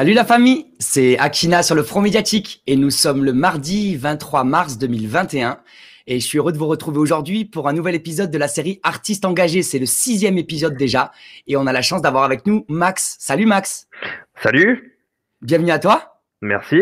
Salut la famille, c'est Akina sur le front médiatique et nous sommes le mardi 23 mars 2021 et je suis heureux de vous retrouver aujourd'hui pour un nouvel épisode de la série Artistes engagés. C'est le sixième épisode déjà et on a la chance d'avoir avec nous Max. Salut Max. Salut. Bienvenue à toi. Merci.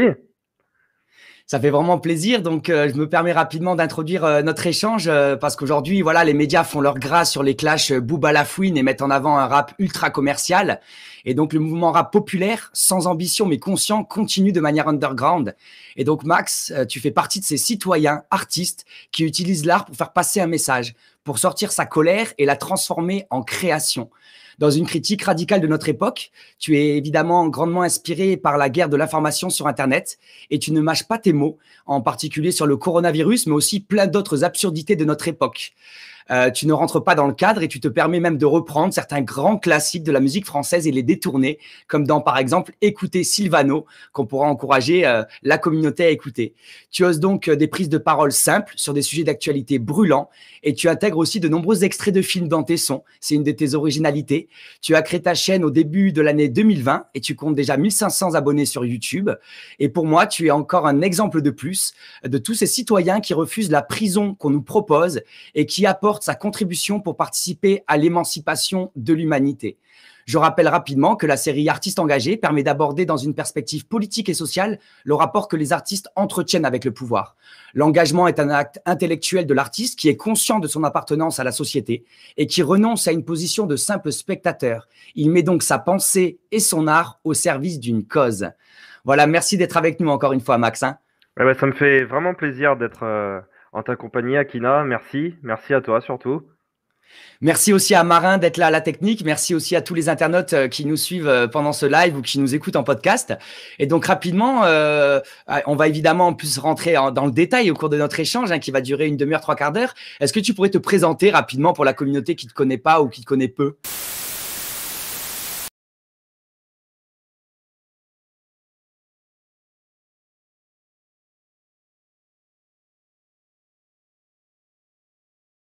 Ça fait vraiment plaisir. Donc, euh, je me permets rapidement d'introduire euh, notre échange euh, parce qu'aujourd'hui, voilà, les médias font leur gras sur les clashs Booba Lafouine et mettent en avant un rap ultra commercial. Et donc, le mouvement rap populaire, sans ambition mais conscient, continue de manière underground. Et donc, Max, tu fais partie de ces citoyens, artistes, qui utilisent l'art pour faire passer un message, pour sortir sa colère et la transformer en création dans une critique radicale de notre époque. Tu es évidemment grandement inspiré par la guerre de l'information sur Internet et tu ne mâches pas tes mots, en particulier sur le coronavirus, mais aussi plein d'autres absurdités de notre époque. Euh, tu ne rentres pas dans le cadre et tu te permets même de reprendre certains grands classiques de la musique française et les détourner, comme dans par exemple Écouter Silvano, qu'on pourra encourager euh, la communauté à écouter. Tu oses donc euh, des prises de parole simples sur des sujets d'actualité brûlants et tu intègres aussi de nombreux extraits de films dans tes sons. C'est une de tes originalités. Tu as créé ta chaîne au début de l'année 2020 et tu comptes déjà 1500 abonnés sur YouTube. Et pour moi, tu es encore un exemple de plus de tous ces citoyens qui refusent la prison qu'on nous propose et qui apportent sa contribution pour participer à l'émancipation de l'humanité. Je rappelle rapidement que la série Artistes engagés permet d'aborder dans une perspective politique et sociale le rapport que les artistes entretiennent avec le pouvoir. L'engagement est un acte intellectuel de l'artiste qui est conscient de son appartenance à la société et qui renonce à une position de simple spectateur. Il met donc sa pensée et son art au service d'une cause. Voilà, merci d'être avec nous encore une fois, Max. Hein. Eh ben, ça me fait vraiment plaisir d'être euh, en ta compagnie, Akina. Merci. Merci à toi surtout. Merci aussi à Marin d'être là à la technique. Merci aussi à tous les internautes euh, qui nous suivent euh, pendant ce live ou qui nous écoutent en podcast. Et donc rapidement, euh, on va évidemment plus rentrer dans le détail au cours de notre échange hein, qui va durer une demi-heure, trois quarts d'heure. Est-ce que tu pourrais te présenter rapidement pour la communauté qui ne te connaît pas ou qui te connaît peu